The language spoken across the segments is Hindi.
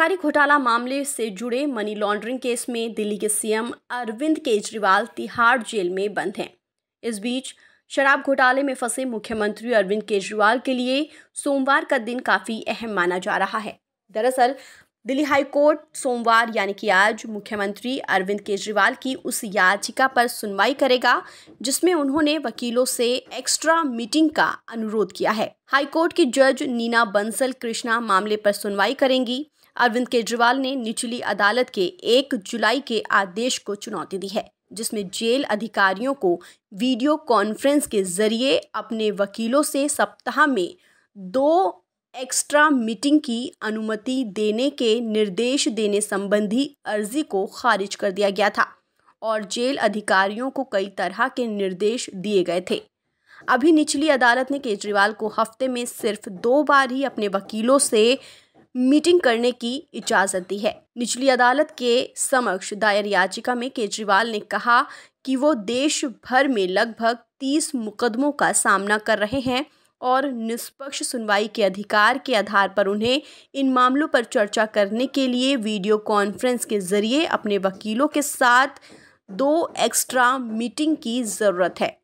आबकारी घोटाला मामले से जुड़े मनी लॉन्ड्रिंग केस में दिल्ली के सीएम अरविंद केजरीवाल तिहाड़ जेल में बंद हैं इस बीच शराब घोटाले में फंसे मुख्यमंत्री अरविंद केजरीवाल के लिए सोमवार का दिन काफ़ी अहम माना जा रहा है दरअसल दिल्ली हाई कोर्ट सोमवार यानी कि आज मुख्यमंत्री अरविंद केजरीवाल की उस याचिका पर सुनवाई करेगा जिसमें उन्होंने वकीलों से एक्स्ट्रा मीटिंग का अनुरोध किया है हाई कोर्ट की जज नीना बंसल कृष्णा मामले पर सुनवाई करेंगी अरविंद केजरीवाल ने निचली अदालत के एक जुलाई के आदेश को चुनौती दी है जिसमें जेल अधिकारियों को वीडियो कॉन्फ्रेंस के जरिए अपने वकीलों से सप्ताह में दो एक्स्ट्रा मीटिंग की अनुमति देने के निर्देश देने संबंधी अर्जी को खारिज कर दिया गया था और जेल अधिकारियों को कई तरह के निर्देश दिए गए थे अभी निचली अदालत ने केजरीवाल को हफ्ते में सिर्फ दो बार ही अपने वकीलों से मीटिंग करने की इजाजत दी है निचली अदालत के समक्ष दायर याचिका में केजरीवाल ने कहा कि वो देश भर में लगभग तीस मुकदमों का सामना कर रहे हैं और निष्पक्ष सुनवाई के अधिकार के आधार पर उन्हें इन मामलों पर चर्चा करने के लिए वीडियो कॉन्फ्रेंस के जरिए अपने वकीलों के साथ दो एक्स्ट्रा मीटिंग की ज़रूरत है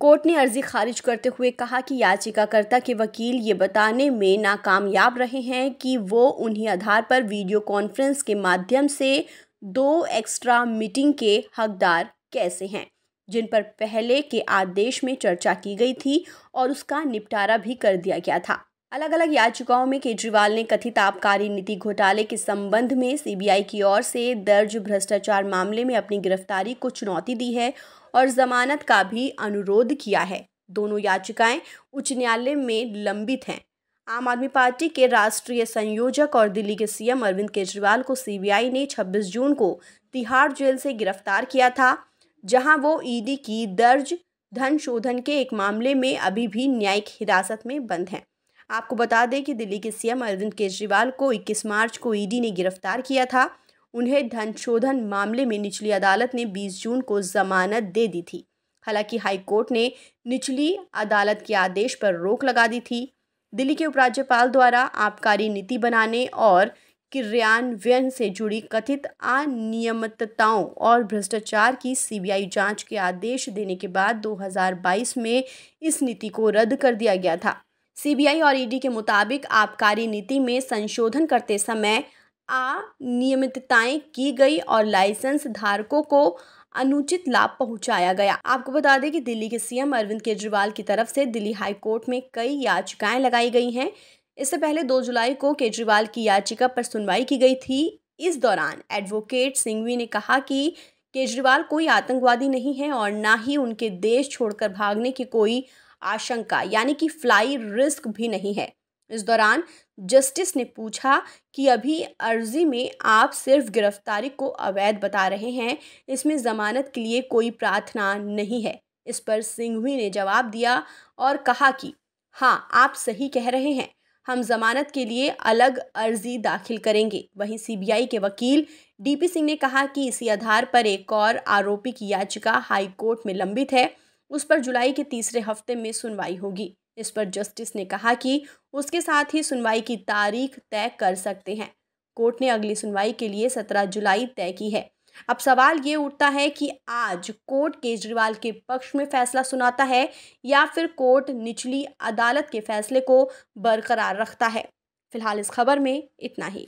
कोर्ट ने अर्जी खारिज करते हुए कहा कि याचिकाकर्ता के वकील ये बताने में नाकामयाब रहे हैं कि वो उन्हीं आधार पर वीडियो कॉन्फ्रेंस के माध्यम से दो एक्स्ट्रा मीटिंग के हकदार कैसे हैं जिन पर पहले के आदेश में चर्चा की गई थी और उसका निपटारा भी कर दिया गया था अलग अलग याचिकाओं में केजरीवाल ने कथित आबकारी नीति घोटाले के संबंध में सीबीआई की ओर से दर्ज भ्रष्टाचार मामले में अपनी गिरफ्तारी को चुनौती दी है और जमानत का भी अनुरोध किया है दोनों याचिकाएं उच्च न्यायालय में लंबित हैं आम आदमी पार्टी के राष्ट्रीय संयोजक और दिल्ली के सीएम अरविंद केजरीवाल को सीबीआई ने 26 जून को तिहाड़ जेल से गिरफ्तार किया था जहां वो ईडी की दर्ज धन शोधन के एक मामले में अभी भी न्यायिक हिरासत में बंद हैं आपको बता दें कि दिल्ली के सीएम अरविंद केजरीवाल को 21 मार्च को ईडी ने गिरफ्तार किया था उन्हें धन शोधन मामले में निचली अदालत ने 20 जून को जमानत दे दी थी हालांकि हाईकोर्ट ने निचली अदालत के आदेश पर रोक लगा दी थी दिल्ली के उपराज्यपाल द्वारा आबकारी नीति बनाने और क्रियान्वयन से जुड़ी कथित अनियमितताओं और भ्रष्टाचार की सीबीआई जांच के आदेश देने के बाद 2022 में इस नीति को रद्द कर दिया गया था सीबीआई और ईडी के मुताबिक आबकारी नीति में संशोधन करते समय अनियमितताएं की गई और लाइसेंस धारकों को अनुचित लाभ पहुंचाया गया आपको बता दें कि दिल्ली के सीएम अरविंद केजरीवाल की तरफ से दिल्ली हाई कोर्ट में कई याचिकाएं लगाई गई हैं इससे पहले 2 जुलाई को केजरीवाल की याचिका पर सुनवाई की गई थी इस दौरान एडवोकेट सिंघवी ने कहा कि केजरीवाल कोई आतंकवादी नहीं है और ना ही उनके देश छोड़कर भागने की कोई आशंका यानी कि फ्लाई रिस्क भी नहीं है इस दौरान जस्टिस ने पूछा कि अभी अर्जी में आप सिर्फ गिरफ्तारी को अवैध बता रहे हैं इसमें ज़मानत के लिए कोई प्रार्थना नहीं है इस पर सिंघवी ने जवाब दिया और कहा कि हाँ आप सही कह रहे हैं हम जमानत के लिए अलग अर्जी दाखिल करेंगे वहीं सीबीआई के वकील डीपी सिंह ने कहा कि इसी आधार पर एक और आरोपी की याचिका हाईकोर्ट में लंबित है उस पर जुलाई के तीसरे हफ्ते में सुनवाई होगी इस पर जस्टिस ने कहा कि उसके साथ ही सुनवाई की तारीख तय कर सकते हैं कोर्ट ने अगली सुनवाई के लिए सत्रह जुलाई तय की है अब सवाल ये उठता है कि आज कोर्ट केजरीवाल के पक्ष में फैसला सुनाता है या फिर कोर्ट निचली अदालत के फैसले को बरकरार रखता है फिलहाल इस खबर में इतना ही